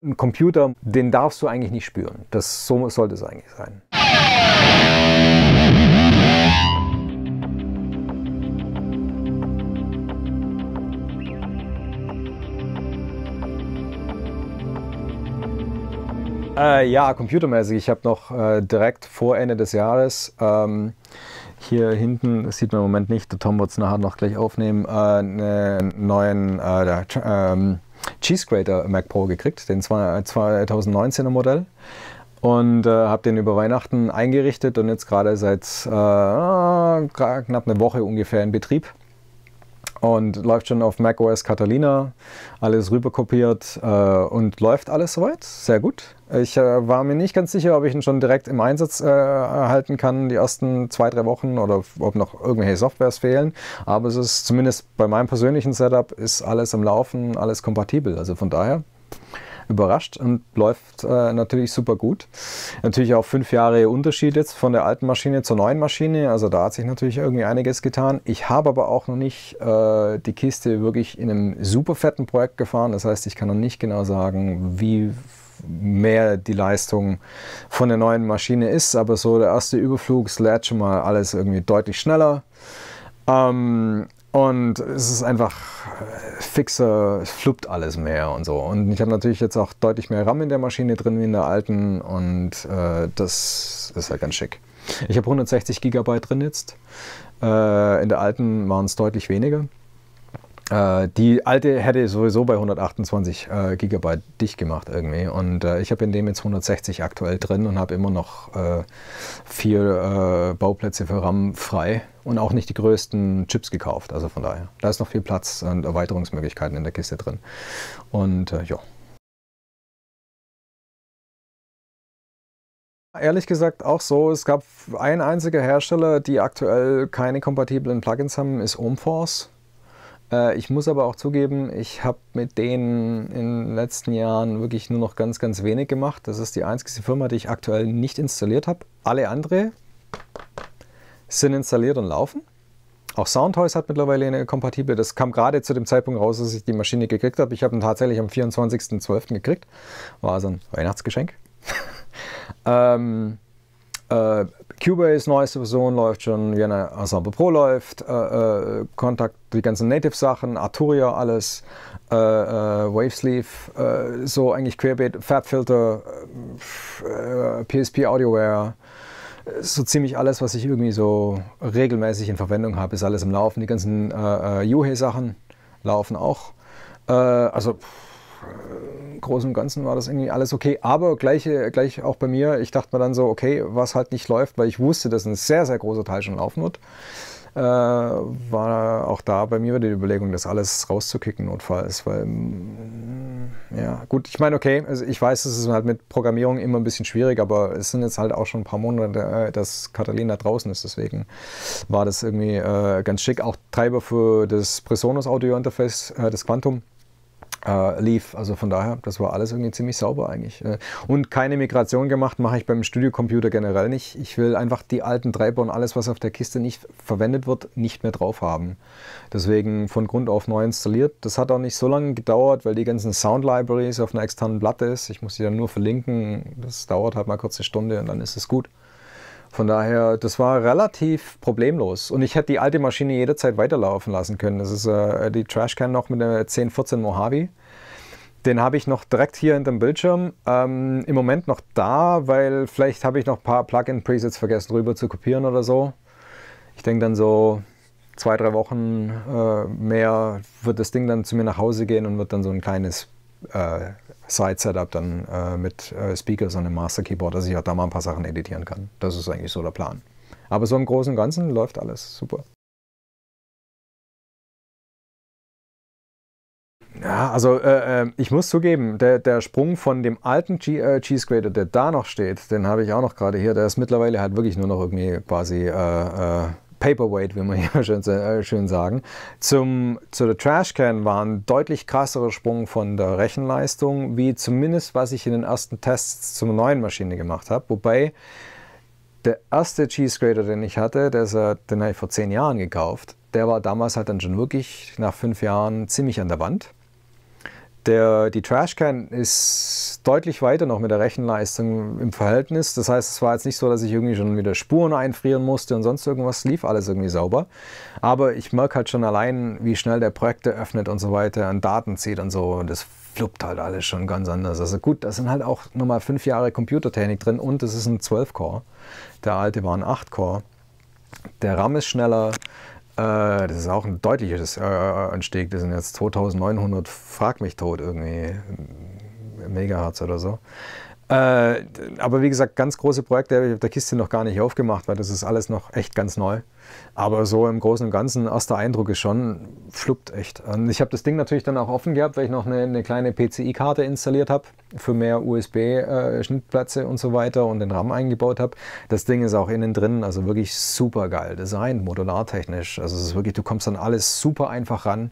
Ein Computer, den darfst du eigentlich nicht spüren. Das, so sollte es eigentlich sein. Äh, ja, computermäßig. Ich habe noch äh, direkt vor Ende des Jahres ähm, hier hinten, das sieht man im Moment nicht, der Tom wird es nachher noch gleich aufnehmen, äh, einen neuen äh, der, ähm, Cheese Grater Mac Pro gekriegt, den 2019er äh, Modell. Und äh, habe den über Weihnachten eingerichtet und jetzt gerade seit äh, ah, knapp einer Woche ungefähr in Betrieb und läuft schon auf macOS Catalina, alles rüberkopiert äh, und läuft alles soweit, sehr gut. Ich äh, war mir nicht ganz sicher, ob ich ihn schon direkt im Einsatz äh, erhalten kann, die ersten zwei, drei Wochen oder ob noch irgendwelche Softwares fehlen, aber es ist zumindest bei meinem persönlichen Setup ist alles am Laufen, alles kompatibel, also von daher überrascht und läuft äh, natürlich super gut. Natürlich auch fünf Jahre Unterschied jetzt von der alten Maschine zur neuen Maschine. Also da hat sich natürlich irgendwie einiges getan. Ich habe aber auch noch nicht äh, die Kiste wirklich in einem super fetten Projekt gefahren. Das heißt, ich kann noch nicht genau sagen, wie mehr die Leistung von der neuen Maschine ist. Aber so der erste Überflug, lädt schon mal alles irgendwie deutlich schneller. Ähm, und es ist einfach äh, fixer, es fluppt alles mehr und so. Und ich habe natürlich jetzt auch deutlich mehr RAM in der Maschine drin wie in der alten und äh, das ist halt ganz schick. Ich habe 160 GB drin jetzt. Äh, in der alten waren es deutlich weniger. Äh, die alte hätte sowieso bei 128 äh, Gigabyte dicht gemacht irgendwie. Und äh, ich habe in dem jetzt 160 aktuell drin und habe immer noch äh, vier äh, Bauplätze für RAM frei und auch nicht die größten Chips gekauft. Also von daher, da ist noch viel Platz und Erweiterungsmöglichkeiten in der Kiste drin. Und äh, ja. Ehrlich gesagt auch so. Es gab ein einziger Hersteller, die aktuell keine kompatiblen Plugins haben, ist Omforce. Äh, ich muss aber auch zugeben, ich habe mit denen in den letzten Jahren wirklich nur noch ganz, ganz wenig gemacht. Das ist die einzige Firma, die ich aktuell nicht installiert habe. Alle andere sind installiert und laufen. Auch Soundhouse hat mittlerweile eine kompatible. Das kam gerade zu dem Zeitpunkt raus, dass ich die Maschine gekriegt habe. Ich habe ihn tatsächlich am 24.12. gekriegt. War so also ein Weihnachtsgeschenk. ähm, äh, Cubase, neueste Version, läuft schon, Vienna Ensemble Pro läuft, äh, äh, die ganzen Native-Sachen, Arturia, alles, äh, äh Wavesleeve, äh, so eigentlich querbeet, Fabfilter, PSP äh, Audioware, so ziemlich alles, was ich irgendwie so regelmäßig in Verwendung habe, ist alles im Laufen. Die ganzen äh, Juhe-Sachen laufen auch. also, pff, im Großen und Ganzen war das irgendwie alles okay. Aber gleich, gleich auch bei mir, ich dachte mir dann so, okay, was halt nicht läuft, weil ich wusste, dass ein sehr, sehr großer Teil schon laufen wird, äh, war auch da bei mir die Überlegung, das alles rauszukicken notfalls. Weil, mm, ja, gut, ich meine, okay, also ich weiß, es ist halt mit Programmierung immer ein bisschen schwierig, aber es sind jetzt halt auch schon ein paar Monate, äh, dass Katalin da draußen ist. Deswegen war das irgendwie äh, ganz schick. Auch Treiber für das Presonus Audio Interface, äh, das Quantum äh, lief. Also von daher, das war alles irgendwie ziemlich sauber eigentlich. Und keine Migration gemacht, mache ich beim Studiocomputer generell nicht. Ich will einfach die alten Treiber und alles, was auf der Kiste nicht verwendet wird, nicht mehr drauf haben. Deswegen von Grund auf neu installiert. Das hat auch nicht so lange gedauert, weil die ganzen Sound Libraries auf einer externen Platte ist. Ich muss die dann nur verlinken. Das dauert halt mal kurz eine Stunde und dann ist es gut. Von daher, das war relativ problemlos. Und ich hätte die alte Maschine jederzeit weiterlaufen lassen können. Das ist äh, die Trashcan noch mit der 1014 Mojave. Den habe ich noch direkt hier hinterm Bildschirm. Ähm, Im Moment noch da, weil vielleicht habe ich noch ein paar Plugin-Presets vergessen rüber zu kopieren oder so. Ich denke dann so zwei, drei Wochen äh, mehr wird das Ding dann zu mir nach Hause gehen und wird dann so ein kleines äh, Side-Setup dann äh, mit äh, Speakers und einem Master-Keyboard, dass ich auch da mal ein paar Sachen editieren kann. Das ist eigentlich so der Plan. Aber so im Großen und Ganzen läuft alles super. Ja, also äh, äh ich muss zugeben, der, der Sprung von dem alten G, äh, Cheese der da noch steht, den habe ich auch noch gerade hier. Der ist mittlerweile halt wirklich nur noch irgendwie quasi äh, äh Paperweight, wie man hier schön, äh, schön sagen. Zum, zu der Trashcan war ein deutlich krassere Sprung von der Rechenleistung, wie zumindest was ich in den ersten Tests zur neuen Maschine gemacht habe. Wobei der erste Cheese Grater, den ich hatte, der, den habe ich vor zehn Jahren gekauft, der war damals halt dann schon wirklich nach fünf Jahren ziemlich an der Wand. Der, die Trashcan ist deutlich weiter noch mit der Rechenleistung im Verhältnis. Das heißt, es war jetzt nicht so, dass ich irgendwie schon wieder Spuren einfrieren musste und sonst irgendwas. Lief alles irgendwie sauber. Aber ich merke halt schon allein, wie schnell der Projekte öffnet und so weiter an Daten zieht und so. Und das fluppt halt alles schon ganz anders. Also gut, da sind halt auch nochmal fünf Jahre Computertechnik drin und es ist ein 12-Core. Der alte war ein 8-Core. Der RAM ist schneller, äh, das ist auch ein deutliches äh, Anstieg. Das sind jetzt 2900, frag mich tot irgendwie, Megahertz oder so. Äh, aber wie gesagt, ganz große Projekte habe ich auf der Kiste noch gar nicht aufgemacht, weil das ist alles noch echt ganz neu. Aber so im Großen und Ganzen, erster Eindruck ist schon, fluppt echt. Und ich habe das Ding natürlich dann auch offen gehabt, weil ich noch eine, eine kleine PCI-Karte installiert habe für mehr USB-Schnittplätze äh, und so weiter und den RAM eingebaut habe. Das Ding ist auch innen drin, also wirklich super geil designt, modulartechnisch. Also es ist wirklich, du kommst dann alles super einfach ran.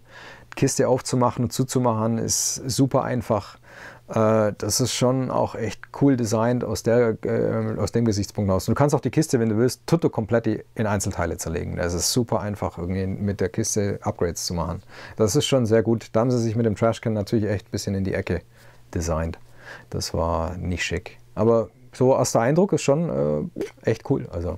Kiste aufzumachen und zuzumachen ist super einfach äh, das ist schon auch echt cool designt aus, der, äh, aus dem Gesichtspunkt aus. du kannst auch die Kiste, wenn du willst, tutto komplett in Einzelteile zerlegen. Es ist super einfach, irgendwie mit der Kiste Upgrades zu machen. Das ist schon sehr gut. Da haben sie sich mit dem Trashcan natürlich echt ein bisschen in die Ecke designt. Das war nicht schick. Aber so erster Eindruck ist schon äh, echt cool. Also.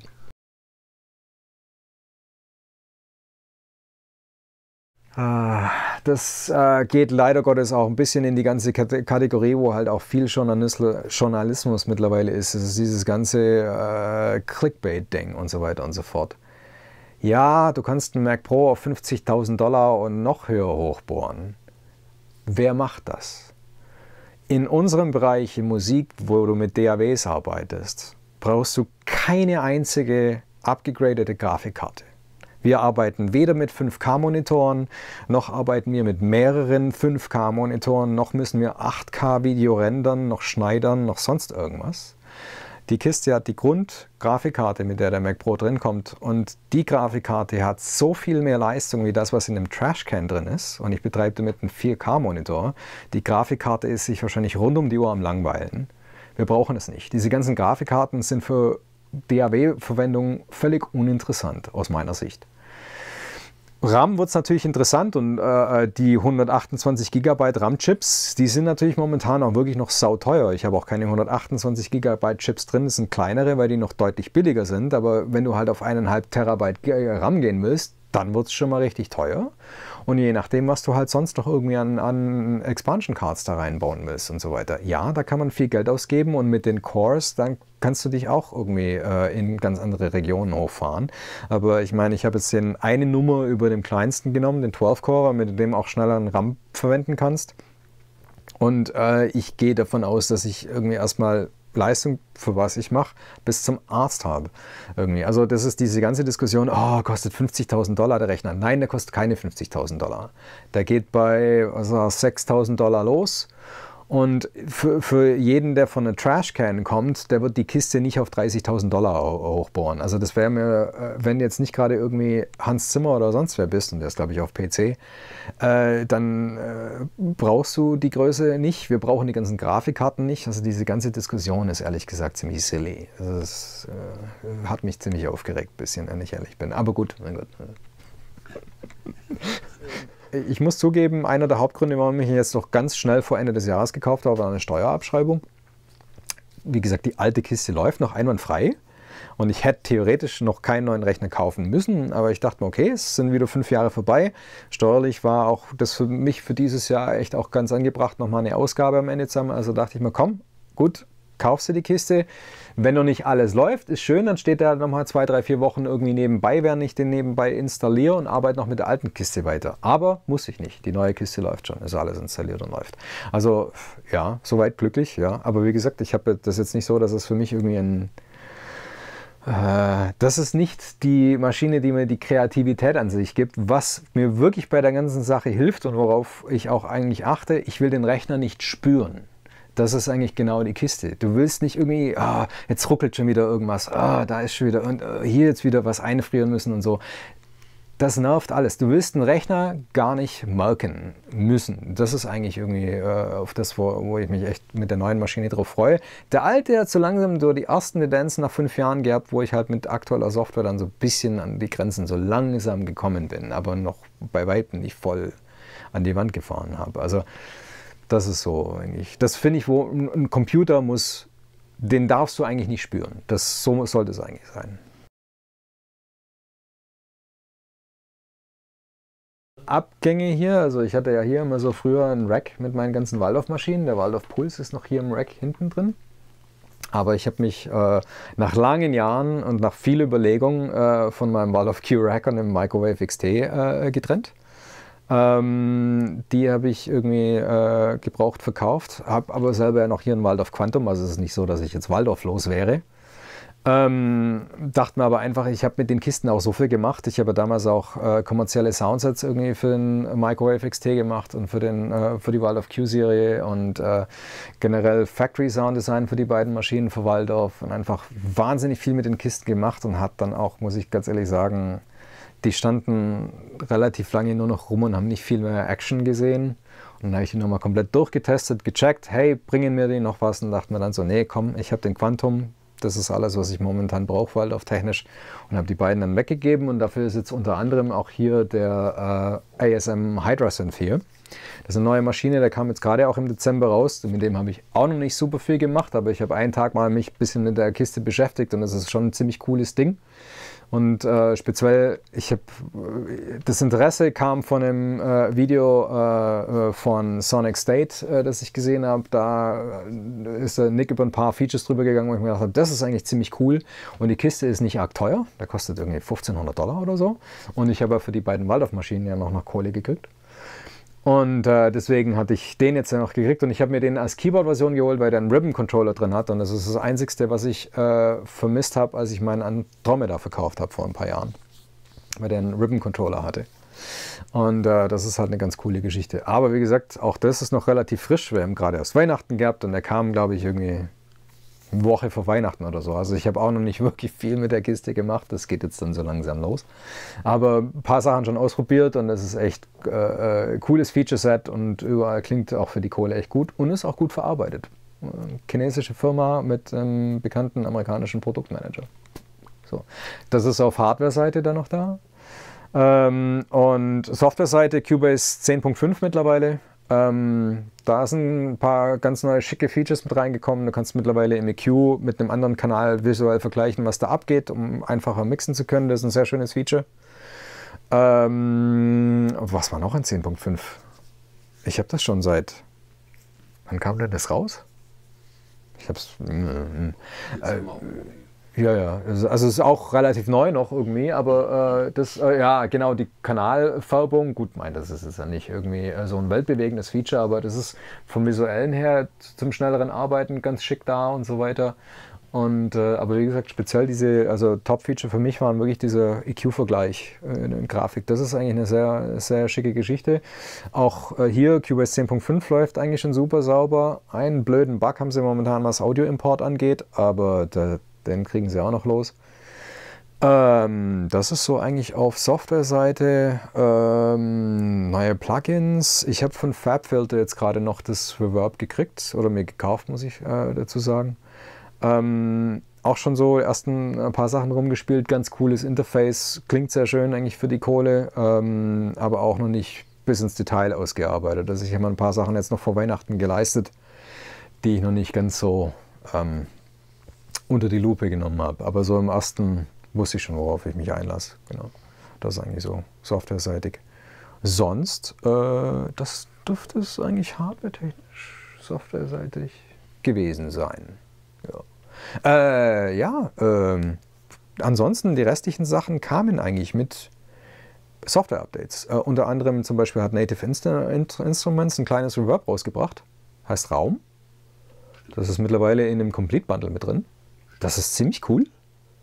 Ah das äh, geht leider Gottes auch ein bisschen in die ganze Kategorie, wo halt auch viel Journalismus mittlerweile ist. Es ist dieses ganze äh, Clickbait-Ding und so weiter und so fort. Ja, du kannst einen Mac Pro auf 50.000 Dollar und noch höher hochbohren. Wer macht das? In unserem Bereich in Musik, wo du mit DAWs arbeitest, brauchst du keine einzige abgegradete Grafikkarte. Wir arbeiten weder mit 5K-Monitoren, noch arbeiten wir mit mehreren 5K-Monitoren, noch müssen wir 8K-Video rendern, noch schneidern, noch sonst irgendwas. Die Kiste hat die Grundgrafikkarte, mit der der Mac Pro drin kommt. Und die Grafikkarte hat so viel mehr Leistung wie das, was in einem Trashcan drin ist. Und ich betreibe damit einen 4K-Monitor. Die Grafikkarte ist sich wahrscheinlich rund um die Uhr am Langweilen. Wir brauchen es nicht. Diese ganzen Grafikkarten sind für DAW-Verwendung völlig uninteressant aus meiner Sicht. RAM wird es natürlich interessant und äh, äh die 128 GB RAM-Chips, die sind natürlich momentan auch wirklich noch sauteuer. Ich habe auch keine 128 GB Chips drin, das sind kleinere, weil die noch deutlich billiger sind. Aber wenn du halt auf eineinhalb Terabyte äh, RAM gehen willst, dann wird es schon mal richtig teuer. Und je nachdem, was du halt sonst noch irgendwie an, an Expansion Cards da reinbauen willst und so weiter. Ja, da kann man viel Geld ausgeben und mit den Cores, dann kannst du dich auch irgendwie äh, in ganz andere Regionen hochfahren. Aber ich meine, ich habe jetzt den eine Nummer über dem kleinsten genommen, den 12-Core, mit dem auch schneller einen RAM verwenden kannst. Und äh, ich gehe davon aus, dass ich irgendwie erstmal Leistung, für was ich mache, bis zum Arzt habe. Irgendwie. Also das ist diese ganze Diskussion, oh, kostet 50.000 Dollar der Rechner. Nein, der kostet keine 50.000 Dollar. Der geht bei also 6.000 Dollar los und für, für jeden, der von einer Trashcan kommt, der wird die Kiste nicht auf 30.000 Dollar hochbohren. Also das wäre mir, äh, wenn jetzt nicht gerade irgendwie Hans Zimmer oder sonst wer bist, und der ist glaube ich auf PC, äh, dann äh, brauchst du die Größe nicht. Wir brauchen die ganzen Grafikkarten nicht. Also diese ganze Diskussion ist ehrlich gesagt ziemlich silly. Also das äh, hat mich ziemlich aufgeregt, bisschen, wenn ich ehrlich bin. Aber gut, mein Gott. ich muss zugeben, einer der Hauptgründe, warum ich jetzt noch ganz schnell vor Ende des Jahres gekauft habe, war eine Steuerabschreibung. Wie gesagt, die alte Kiste läuft noch einwandfrei. Und ich hätte theoretisch noch keinen neuen Rechner kaufen müssen, aber ich dachte mir, okay, es sind wieder fünf Jahre vorbei. Steuerlich war auch das für mich für dieses Jahr echt auch ganz angebracht, nochmal eine Ausgabe am Ende zu haben. Also dachte ich mir, komm, gut, kaufst du die Kiste. Wenn noch nicht alles läuft, ist schön, dann steht da nochmal zwei, drei, vier Wochen irgendwie nebenbei, während ich den nebenbei installiere und arbeite noch mit der alten Kiste weiter. Aber muss ich nicht. Die neue Kiste läuft schon, ist alles installiert und läuft. Also ja, soweit glücklich, ja. Aber wie gesagt, ich habe das jetzt nicht so, dass es für mich irgendwie ein äh, das ist nicht die Maschine, die mir die Kreativität an sich gibt. Was mir wirklich bei der ganzen Sache hilft und worauf ich auch eigentlich achte, ich will den Rechner nicht spüren. Das ist eigentlich genau die Kiste. Du willst nicht irgendwie, oh, jetzt ruckelt schon wieder irgendwas, oh, da ist schon wieder und oh, hier jetzt wieder was einfrieren müssen und so. Das nervt alles. Du willst einen Rechner gar nicht merken müssen. Das ist eigentlich irgendwie äh, auf das, wo, wo, ich mich echt mit der neuen Maschine drauf freue. Der alte hat so langsam so die ersten Tendenzen nach fünf Jahren gehabt, wo ich halt mit aktueller Software dann so ein bisschen an die Grenzen so langsam gekommen bin, aber noch bei weitem nicht voll an die Wand gefahren habe. Also das ist so eigentlich. Das finde ich, wo ein Computer muss, den darfst du eigentlich nicht spüren. Das, so sollte es eigentlich sein. Abgänge hier, also ich hatte ja hier immer so früher einen Rack mit meinen ganzen Waldorf-Maschinen. Der Waldorf Puls ist noch hier im Rack hinten drin. Aber ich habe mich äh, nach langen Jahren und nach viel Überlegung äh, von meinem Waldorf Q-Rack und dem Microwave XT äh, getrennt. Ähm, die habe ich irgendwie äh, gebraucht verkauft, habe aber selber ja noch hier in Waldorf Quantum, also es ist nicht so, dass ich jetzt Waldorf los wäre. Ähm, dachte mir aber einfach, ich habe mit den Kisten auch so viel gemacht. Ich habe ja damals auch äh, kommerzielle Soundsets irgendwie für den Microwave XT gemacht und für, den, äh, für die Waldorf Q-Serie und äh, generell Factory Sound Design für die beiden Maschinen für Waldorf und einfach wahnsinnig viel mit den Kisten gemacht und hat dann auch, muss ich ganz ehrlich sagen, die standen relativ lange nur noch rum und haben nicht viel mehr Action gesehen. Und dann habe ich ihn nochmal komplett durchgetestet, gecheckt, hey, bringen mir die noch was? Und dachte mir dann so, nee, komm, ich habe den Quantum, das ist alles, was ich momentan brauche, Waldorf-technisch. Halt und habe die beiden dann weggegeben und dafür ist jetzt unter anderem auch hier der äh, ASM Hydra Synth hier. Das ist eine neue Maschine, der kam jetzt gerade auch im Dezember raus. Mit dem habe ich auch noch nicht super viel gemacht, aber ich habe einen Tag mal mich ein bisschen mit der Kiste beschäftigt und das ist schon ein ziemlich cooles Ding. Und äh, speziell, ich habe das Interesse kam von einem äh, Video äh, äh, von Sonic State, äh, das ich gesehen habe. Da äh, ist Nick über ein paar Features drüber gegangen, wo ich mir gedacht habe, das ist eigentlich ziemlich cool. Und die Kiste ist nicht arg teuer, da kostet irgendwie 1500 Dollar oder so. Und ich habe ja für die beiden Waldorf-Maschinen ja noch, noch Kohle gekriegt. Und äh, deswegen hatte ich den jetzt noch gekriegt und ich habe mir den als Keyboard-Version geholt, weil der einen Ribbon-Controller drin hat. Und das ist das Einzige, was ich äh, vermisst habe, als ich meinen Andromeda verkauft habe vor ein paar Jahren. Weil der einen Ribbon-Controller hatte. Und äh, das ist halt eine ganz coole Geschichte. Aber wie gesagt, auch das ist noch relativ frisch. Wir haben gerade erst Weihnachten gehabt und der kam, glaube ich, irgendwie Woche vor Weihnachten oder so. Also ich habe auch noch nicht wirklich viel mit der Kiste gemacht. Das geht jetzt dann so langsam los. Aber ein paar Sachen schon ausprobiert und es ist echt äh, äh cooles Feature-Set und überall klingt auch für die Kohle echt gut und ist auch gut verarbeitet. Äh, chinesische Firma mit einem ähm, bekannten amerikanischen Produktmanager. So. Das ist auf Hardware-Seite dann noch da. Ähm, und Software-Seite Cubase 10.5 mittlerweile. Ähm, da sind ein paar ganz neue schicke Features mit reingekommen. Du kannst mittlerweile im EQ mit einem anderen Kanal visuell vergleichen, was da abgeht, um einfacher mixen zu können. Das ist ein sehr schönes Feature. Ähm, was war noch in 10.5? Ich habe das schon seit. Wann kam denn das raus? Ich hab's. es. Äh, äh, ja, ja. Also, also es ist auch relativ neu noch irgendwie, aber äh, das, äh, ja, genau, die Kanalfärbung, gut, mein, das ist ja nicht irgendwie äh, so ein weltbewegendes Feature, aber das ist vom Visuellen her zum schnelleren Arbeiten ganz schick da und so weiter. Und, äh, aber wie gesagt, speziell diese, also Top-Feature für mich waren wirklich dieser EQ-Vergleich äh, in, in, Grafik. Das ist eigentlich eine sehr, sehr schicke Geschichte. Auch äh, hier, QS 10.5 läuft eigentlich schon super sauber. Einen blöden Bug haben sie momentan, was Audio-Import angeht, aber der den kriegen sie auch noch los. Ähm, das ist so eigentlich auf Softwareseite. Ähm, neue Plugins. Ich habe von FabFilter jetzt gerade noch das Reverb gekriegt oder mir gekauft, muss ich äh, dazu sagen. Ähm, auch schon so erst ein, ein, paar Sachen rumgespielt. Ganz cooles Interface. Klingt sehr schön eigentlich für die Kohle, ähm, aber auch noch nicht bis ins Detail ausgearbeitet. Also ich habe ein paar Sachen jetzt noch vor Weihnachten geleistet, die ich noch nicht ganz so ähm, unter die Lupe genommen habe. Aber so im ersten wusste ich schon, worauf ich mich einlasse. Genau. Das ist eigentlich so softwareseitig. Sonst, äh, das dürfte es eigentlich hardware hardwaretechnisch, softwareseitig gewesen sein. Ja, äh, ja äh, ansonsten die restlichen Sachen kamen eigentlich mit Software-Updates. Äh, unter anderem zum Beispiel hat Native Inst Instruments ein kleines Reverb rausgebracht, heißt Raum. Das ist mittlerweile in dem Complete Bundle mit drin. Das ist ziemlich cool.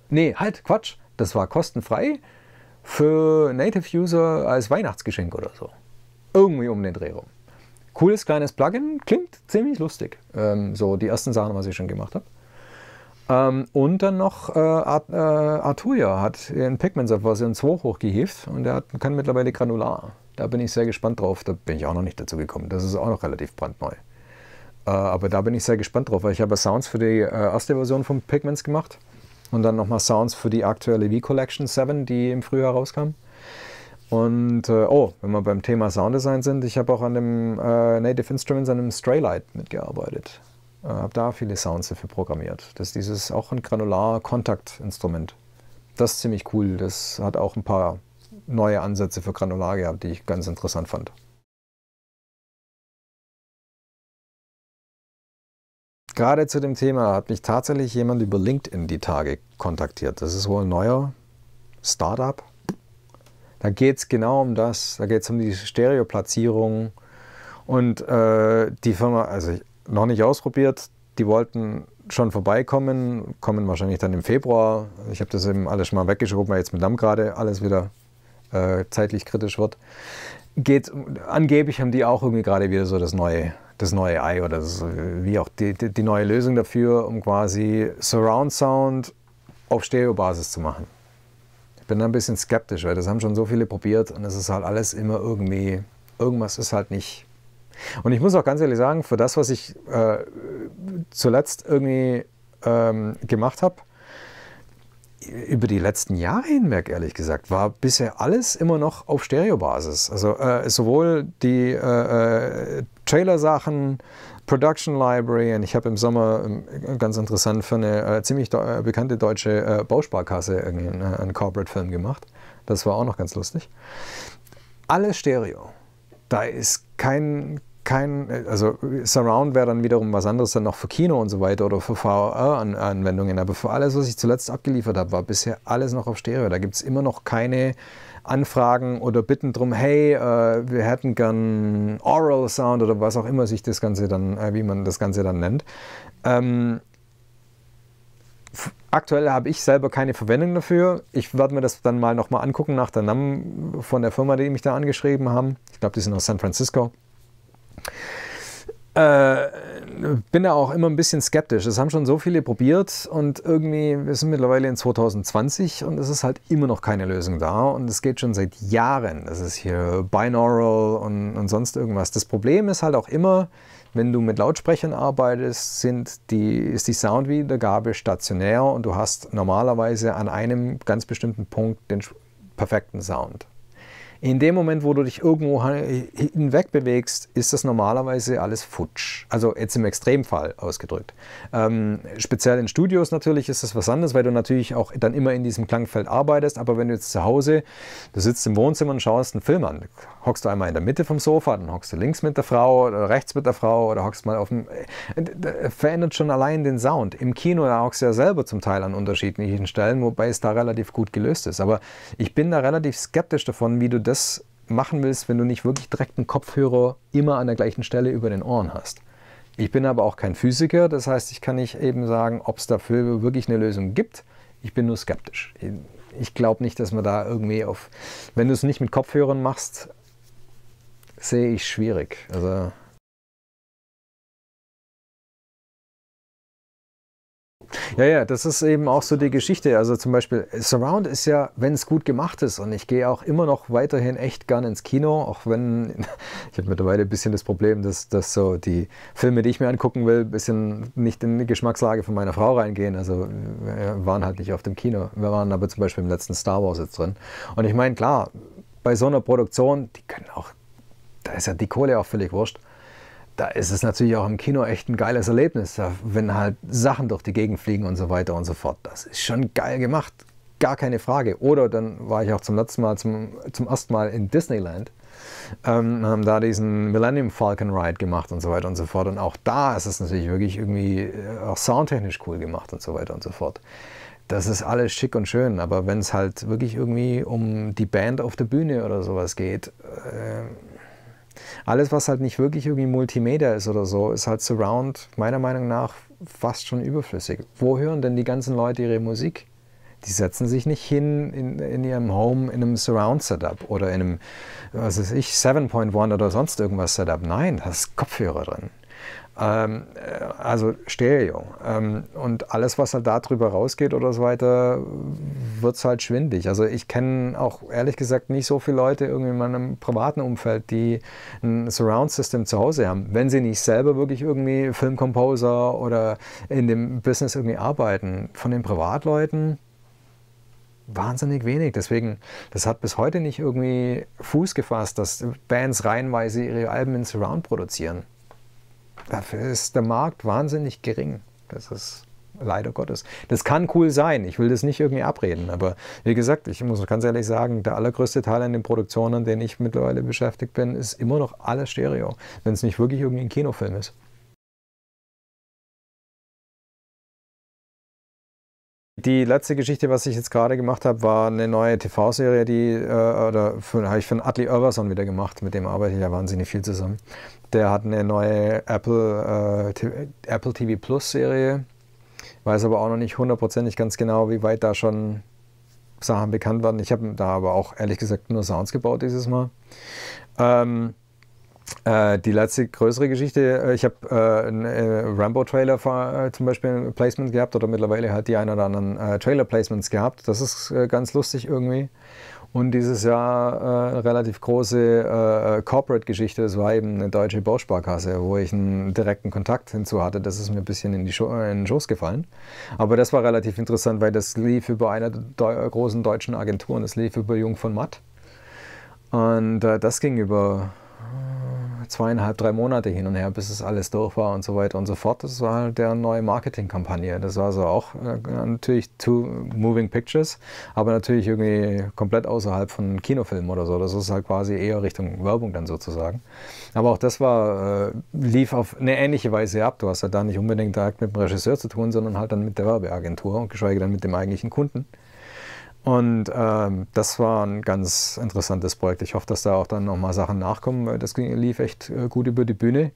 Nee, halt, Quatsch. Das war kostenfrei für Native User als Weihnachtsgeschenk oder so. Irgendwie um den Dreh rum. Cooles kleines Plugin, klingt ziemlich lustig. Ähm, so die ersten Sachen, was ich schon gemacht habe. Ähm, und dann noch äh, Art, äh, Arturia hat in Pigments auf Version 2 hochgehievt und er kann mittlerweile Granular. Da bin ich sehr gespannt drauf. Da bin ich auch noch nicht dazu gekommen. Das ist auch noch relativ brandneu. Äh, aber da bin ich sehr gespannt drauf, weil ich habe Sounds für die äh, erste Version von Pigments gemacht und dann nochmal Sounds für die aktuelle V-Collection 7, die im Frühjahr rauskam. Und äh, oh, wenn wir beim Thema Sounddesign sind, ich habe auch an dem Native Instruments, an dem Straylight mitgearbeitet. habe da viele Sounds dafür programmiert. Das ist dieses auch ein granular Kontaktinstrument. Das ist ziemlich cool. Das hat auch ein paar neue Ansätze für Granular gehabt, die ich ganz interessant fand. Gerade zu dem Thema hat mich tatsächlich jemand über LinkedIn die Tage kontaktiert. Das ist wohl ein neuer Startup. Da geht es genau um das. Da geht es um die Stereoplatzierung. Und äh, die Firma, also noch nicht ausprobiert, die wollten schon vorbeikommen, kommen wahrscheinlich dann im Februar. Ich habe das eben alles schon mal weggeschoben, weil jetzt mit Damm gerade alles wieder äh, zeitlich kritisch wird. Geht, angeblich haben die auch irgendwie gerade wieder so das neue das neue Ei oder das, äh, wie auch die, die neue Lösung dafür, um quasi Surround Sound auf Stereobasis zu machen. Ich bin da ein bisschen skeptisch, weil das haben schon so viele probiert und es ist halt alles immer irgendwie, irgendwas ist halt nicht. Und ich muss auch ganz ehrlich sagen, für das, was ich äh, zuletzt irgendwie ähm, gemacht habe, über die letzten Jahre hinweg, ehrlich gesagt, war bisher alles immer noch auf Stereobasis. Also äh, sowohl die, äh, äh Trailer-Sachen, Production Library und ich habe im Sommer ähm, ganz interessant für eine äh, ziemlich äh, bekannte deutsche äh, Bausparkasse einen, äh, einen Corporate-Film gemacht. Das war auch noch ganz lustig. Alles Stereo. Da ist kein, kein, äh, also Surround wäre dann wiederum was anderes dann noch für Kino und so weiter oder für VR-Anwendungen. Aber für alles, was ich zuletzt abgeliefert habe, war bisher alles noch auf Stereo. Da gibt es immer noch keine anfragen oder bitten drum, hey, äh, wir hätten gern Oral Sound oder was auch immer sich das Ganze dann, äh, wie man das Ganze dann nennt. Ähm, aktuell habe ich selber keine Verwendung dafür. Ich werde mir das dann mal nochmal angucken nach der NAM von der Firma, die mich da angeschrieben haben. Ich glaube, die sind aus San Francisco. Äh, bin da auch immer ein bisschen skeptisch. Es haben schon so viele probiert und irgendwie, wir sind mittlerweile in 2020 und es ist halt immer noch keine Lösung da und es geht schon seit Jahren. Das ist hier Binaural und, und sonst irgendwas. Das Problem ist halt auch immer, wenn du mit Lautsprechern arbeitest, sind die, ist die Soundwiedergabe stationär und du hast normalerweise an einem ganz bestimmten Punkt den perfekten Sound. In dem Moment, wo du dich irgendwo hinweg bewegst, ist das normalerweise alles futsch. Also jetzt im Extremfall ausgedrückt. Ähm, speziell in Studios natürlich ist das was anderes, weil du natürlich auch dann immer in diesem Klangfeld arbeitest. Aber wenn du jetzt zu Hause, du sitzt im Wohnzimmer und schaust einen Film an, hockst du einmal in der Mitte vom Sofa, dann hockst du links mit der Frau oder rechts mit der Frau oder hockst mal auf dem. Äh, verändert schon allein den Sound. Im Kino, da hockst du ja selber zum Teil an unterschiedlichen Stellen, wobei es da relativ gut gelöst ist. Aber ich bin da relativ skeptisch davon, wie du das machen willst, wenn du nicht wirklich direkt einen Kopfhörer immer an der gleichen Stelle über den Ohren hast. Ich bin aber auch kein Physiker, das heißt, ich kann nicht eben sagen, ob es dafür wirklich eine Lösung gibt. Ich bin nur skeptisch. Ich glaube nicht, dass man da irgendwie auf, wenn du es nicht mit Kopfhörern machst, sehe ich schwierig. Also Ja, ja, das ist eben auch so die Geschichte. Also zum Beispiel Surround ist ja, wenn es gut gemacht ist und ich gehe auch immer noch weiterhin echt gern ins Kino, auch wenn ich habe mittlerweile ein bisschen das Problem, dass, dass so die Filme, die ich mir angucken will, ein bisschen nicht in die Geschmackslage von meiner Frau reingehen. Also wir waren halt nicht auf dem Kino. Wir waren aber zum Beispiel im letzten Star Wars jetzt drin. Und ich meine, klar, bei so einer Produktion, die können auch, da ist ja die Kohle auch völlig wurscht da ist es natürlich auch im Kino echt ein geiles Erlebnis, wenn halt Sachen durch die Gegend fliegen und so weiter und so fort. Das ist schon geil gemacht, gar keine Frage. Oder dann war ich auch zum letzten Mal, zum, zum ersten Mal in Disneyland, ähm, haben da diesen Millennium Falcon Ride gemacht und so weiter und so fort. Und auch da ist es natürlich wirklich irgendwie äh, auch soundtechnisch cool gemacht und so weiter und so fort. Das ist alles schick und schön, aber wenn es halt wirklich irgendwie um die Band auf der Bühne oder sowas geht, äh, alles, was halt nicht wirklich irgendwie Multimedia ist oder so, ist halt Surround meiner Meinung nach fast schon überflüssig. Wo hören denn die ganzen Leute ihre Musik? Die setzen sich nicht hin in, in ihrem Home in einem Surround-Setup oder in einem, was weiß ich, 7.1 oder sonst irgendwas Setup. Nein, da ist Kopfhörer drin. Ähm, äh, also Stereo. Ähm, und alles, was halt darüber rausgeht oder so weiter, wird es halt schwindig. Also ich kenne auch ehrlich gesagt nicht so viele Leute irgendwie in meinem privaten Umfeld, die ein Surround-System zu Hause haben, wenn sie nicht selber wirklich irgendwie Filmcomposer oder in dem Business irgendwie arbeiten. Von den Privatleuten wahnsinnig wenig. Deswegen, das hat bis heute nicht irgendwie Fuß gefasst, dass Bands reihenweise ihre Alben in Surround produzieren. Dafür ist der Markt wahnsinnig gering. Das ist leider Gottes. Das kann cool sein, ich will das nicht irgendwie abreden, aber wie gesagt, ich muss ganz ehrlich sagen, der allergrößte Teil an den Produktionen, an denen ich mittlerweile beschäftigt bin, ist immer noch alles Stereo, wenn es nicht wirklich irgendwie ein Kinofilm ist. Die letzte Geschichte, was ich jetzt gerade gemacht habe, war eine neue TV-Serie, die äh, habe ich von Atli Urberson wieder gemacht, mit dem arbeite ich ja wahnsinnig viel zusammen. Der hat eine neue Apple, äh, Apple TV Plus Serie. Weiß aber auch noch nicht hundertprozentig ganz genau, wie weit da schon Sachen bekannt waren. Ich habe da aber auch ehrlich gesagt nur Sounds gebaut dieses Mal. Ähm, äh, die letzte größere Geschichte, äh, ich habe äh, einen äh, Rambo-Trailer äh, zum Beispiel Placement gehabt oder mittlerweile halt die ein oder anderen äh, Trailer-Placements gehabt. Das ist ganz lustig irgendwie. Und dieses Jahr äh, relativ große äh, Corporate-Geschichte, das war eben eine deutsche Bausparkasse, wo ich einen direkten Kontakt hinzu hatte. Das ist mir ein bisschen in, die Scho in den Schoß gefallen. Aber das war relativ interessant, weil das lief über einer der großen deutschen Agentur und das lief über Jung von Matt. Und äh, das ging über zweieinhalb, drei Monate hin und her, bis es alles durch war und so weiter und so fort. Das war halt der neue Marketingkampagne. Das war so auch äh, natürlich zu Moving Pictures, aber natürlich irgendwie komplett außerhalb von Kinofilmen oder so. Das ist halt quasi eher Richtung Werbung dann sozusagen. Aber auch das war, äh, lief auf eine ähnliche Weise ab. Du hast halt da nicht unbedingt direkt mit dem Regisseur zu tun, sondern halt dann mit der Werbeagentur und geschweige denn mit dem eigentlichen Kunden. Und ähm, das war ein ganz interessantes Projekt. Ich hoffe, dass da auch dann nochmal Sachen nachkommen. Das ging, lief echt äh, gut über die Bühne.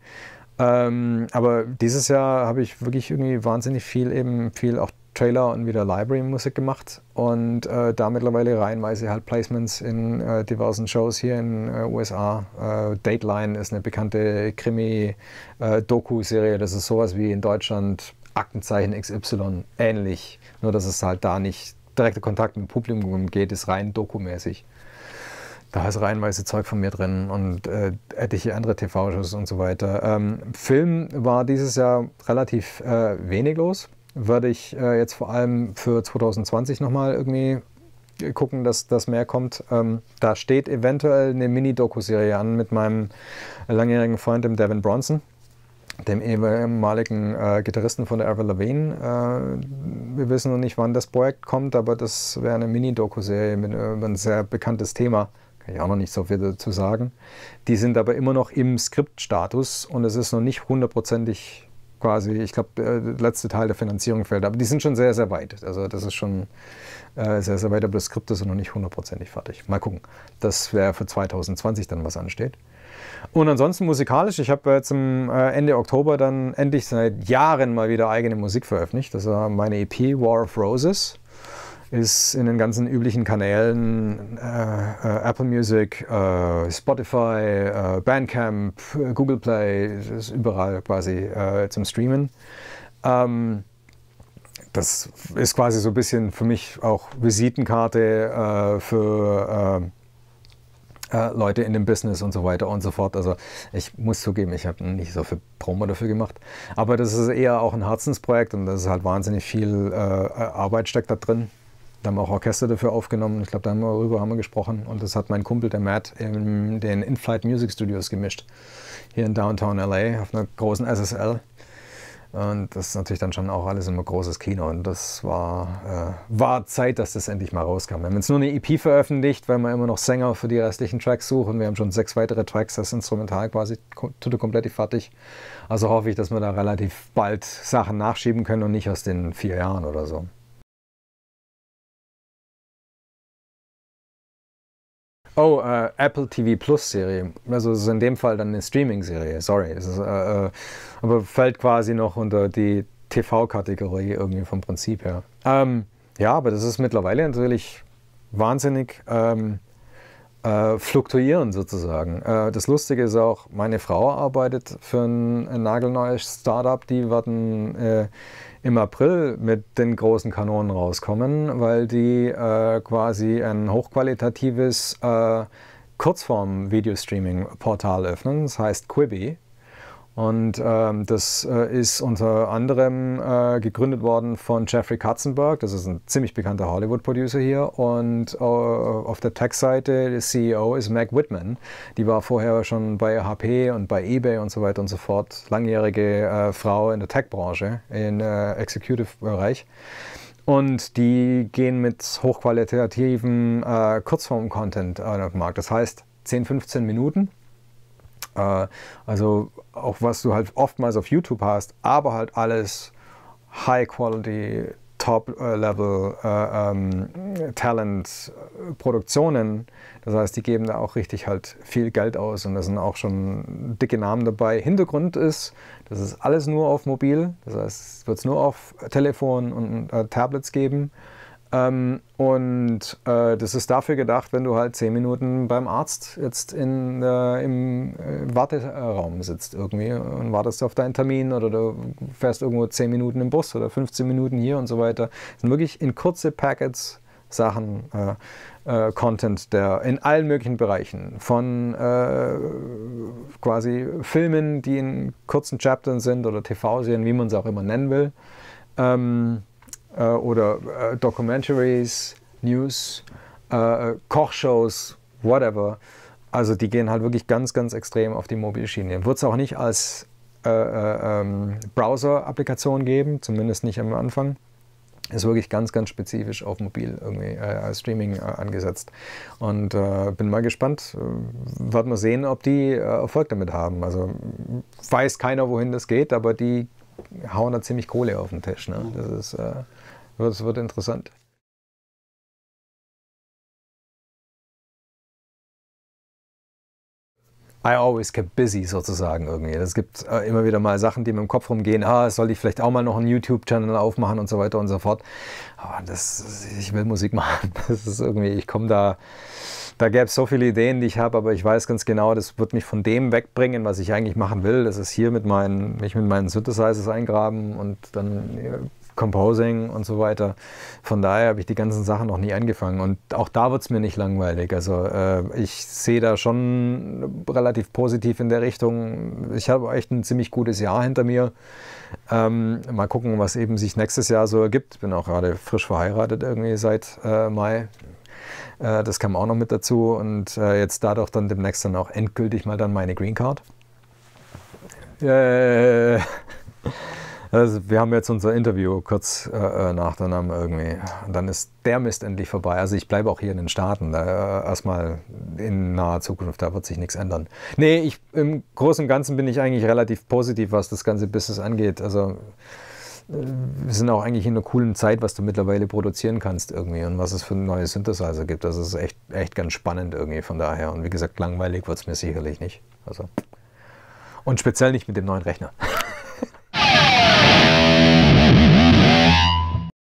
Ähm, aber dieses Jahr habe ich wirklich irgendwie wahnsinnig viel eben viel auch Trailer und wieder Library-Musik gemacht und äh, da mittlerweile reihenweise halt Placements in äh, diversen Shows hier in äh, USA. Äh, Dateline ist eine bekannte Krimi-Doku-Serie. Äh, das ist sowas wie in Deutschland Aktenzeichen XY ähnlich, nur dass es halt da nicht direkter Kontakt mit dem Publikum geht, ist rein dokumäßig. Da ist reihenweise Zeug von mir drin und äh, etliche andere TV-Shows und so weiter. Ähm, Film war dieses Jahr relativ äh, wenig los. Würde ich äh, jetzt vor allem für 2020 nochmal irgendwie gucken, dass, das mehr kommt. Ähm, da steht eventuell eine Mini-Doku-Serie an mit meinem langjährigen Freund, dem Devin Bronson dem ehemaligen äh, Gitarristen von der Avril Lavigne. Äh, wir wissen noch nicht, wann das Projekt kommt, aber das wäre eine Mini-Doku-Serie äh, über ein sehr bekanntes Thema. Kann ich auch noch nicht so viel dazu sagen. Die sind aber immer noch im Skriptstatus und es ist noch nicht hundertprozentig quasi, ich glaube, der äh, letzte Teil der Finanzierung fällt. Aber die sind schon sehr, sehr weit. Also das ist schon äh, sehr, sehr weit, aber das Skript ist noch nicht hundertprozentig fertig. Mal gucken. Das wäre für 2020 dann, was ansteht. Und ansonsten musikalisch, ich habe äh, zum äh, Ende Oktober dann endlich seit Jahren mal wieder eigene Musik veröffentlicht. Das war meine EP War of Roses ist in den ganzen üblichen Kanälen äh, äh Apple Music, äh, Spotify, äh, Bandcamp, äh, Google Play, ist überall quasi äh, zum Streamen. Ähm, das ist quasi so ein bisschen für mich auch Visitenkarte für ähm, Leute in dem Business und so weiter und so fort. Also ich muss zugeben, ich habe nicht so viel Promo dafür gemacht. Aber das ist eher auch ein Herzensprojekt und das ist halt wahnsinnig viel äh, Arbeit steckt da drin. Da haben wir auch Orchester dafür aufgenommen. Ich glaube, da haben wir darüber haben wir gesprochen. Und das hat mein Kumpel, der Matt, in den In-Flight Music Studios gemischt. Hier in Downtown LA auf einer großen SSL. Und das ist natürlich dann schon auch alles immer großes Kino. Und das war, äh, war Zeit, dass das endlich mal rauskam. Wir haben jetzt nur eine EP veröffentlicht, weil wir immer noch Sänger für die restlichen Tracks suchen. Wir haben schon sechs weitere Tracks, das Instrumental quasi tutte komplett fertig. Also hoffe ich, dass wir da relativ bald Sachen nachschieben können und nicht aus den vier Jahren oder so. Oh, äh, Apple TV Plus Serie. Also es ist in dem Fall dann eine Streaming-Serie, sorry. Ist, äh, äh, aber fällt quasi noch unter die TV-Kategorie irgendwie vom Prinzip her. Ähm, ja, aber das ist mittlerweile natürlich wahnsinnig ähm, äh, fluktuierend sozusagen. Äh, das Lustige ist auch, meine Frau arbeitet für ein, ein nagelneues Startup, die werden äh, im April mit den großen Kanonen rauskommen, weil die äh, quasi ein hochqualitatives äh, Kurzform-Videostreaming-Portal öffnen, das heißt Quibi. Und ähm, das äh, ist unter anderem äh, gegründet worden von Jeffrey Katzenberg, das ist ein ziemlich bekannter Hollywood-Producer hier. Und äh, auf der Tech-Seite, der CEO ist Meg Whitman. Die war vorher schon bei HP und bei eBay und so weiter und so fort. Langjährige äh, Frau in der Tech-Branche, im äh, Executive-Bereich. Und die gehen mit hochqualitativen äh, Kurzform-Content auf den Markt. Das heißt 10, 15 Minuten äh, also auch was du halt oftmals auf YouTube hast, aber halt alles High Quality, Top-Level äh, äh, ähm, Talent-Produktionen. Äh, das heißt, die geben da auch richtig halt viel Geld aus und da sind auch schon dicke Namen dabei. Hintergrund ist, das ist alles nur auf Mobil, das heißt, es wird es nur auf Telefon und äh, Tablets geben. Ähm, und äh, das ist dafür gedacht, wenn du halt zehn Minuten beim Arzt jetzt in, äh, im äh, Warteraum sitzt irgendwie und wartest auf deinen Termin oder du fährst irgendwo zehn Minuten im Bus oder 15 Minuten hier und so weiter. Das sind wirklich in kurze Packets Sachen, äh, äh, Content, der in allen möglichen Bereichen von quasi Filmen, die in kurzen Chaptern sind oder TV-Serien, wie man es auch immer nennen will. Ähm, äh, oder äh, Documentaries, News, äh, Kochshows, whatever. Also die gehen halt wirklich ganz, ganz extrem auf die mobile Schiene. Wird es auch nicht als äh, äh, ähm, Browser-Applikation geben, zumindest nicht am Anfang. Ist wirklich ganz, ganz spezifisch auf mobil irgendwie äh, Streaming angesetzt. Und bin mal gespannt, wird man sehen, ob die Erfolg damit haben. Also weiß keiner, wohin das geht, aber die hauen da ziemlich Kohle auf den Tisch. Ne? Das ist äh das wird interessant. I always kept busy sozusagen irgendwie. Es gibt äh, immer wieder mal Sachen, die mir im Kopf rumgehen. Ah, soll ich vielleicht auch mal noch einen YouTube-Channel aufmachen und so weiter und so fort. Aber das, ich will Musik machen. Das ist irgendwie, ich komme da, da gäbe es so viele Ideen, die ich habe, aber ich weiß ganz genau, das wird mich von dem wegbringen, was ich eigentlich machen will. Das ist hier mit meinen, mich mit meinen Synthesizers eingraben und dann Composing und so weiter. Von daher habe ich die ganzen Sachen noch nie angefangen und auch da wird es mir nicht langweilig. Also äh, ich sehe da schon relativ positiv in der Richtung. Ich habe echt ein ziemlich gutes Jahr hinter mir. Ähm, mal gucken, was eben sich nächstes Jahr so ergibt. Bin auch gerade frisch verheiratet irgendwie seit äh, Mai. Äh, das kam auch noch mit dazu und äh, jetzt dadurch dann demnächst dann auch endgültig mal dann meine Green Card. Yeah. Also wir haben jetzt unser Interview kurz äh, äh nach der Name irgendwie. Und dann ist der Mist endlich vorbei. Also ich bleibe auch hier in den Staaten. Da, äh, erstmal in naher Zukunft, da wird sich nichts ändern. Nee, ich, im Großen und Ganzen bin ich eigentlich relativ positiv, was das ganze Business angeht. Also äh, wir sind auch eigentlich in einer coolen Zeit, was du mittlerweile produzieren kannst irgendwie und was es für neue Synthesizer gibt. Das ist echt, echt ganz spannend irgendwie von daher. Und wie gesagt, langweilig wird es mir sicherlich nicht. Also. Und speziell nicht mit dem neuen Rechner.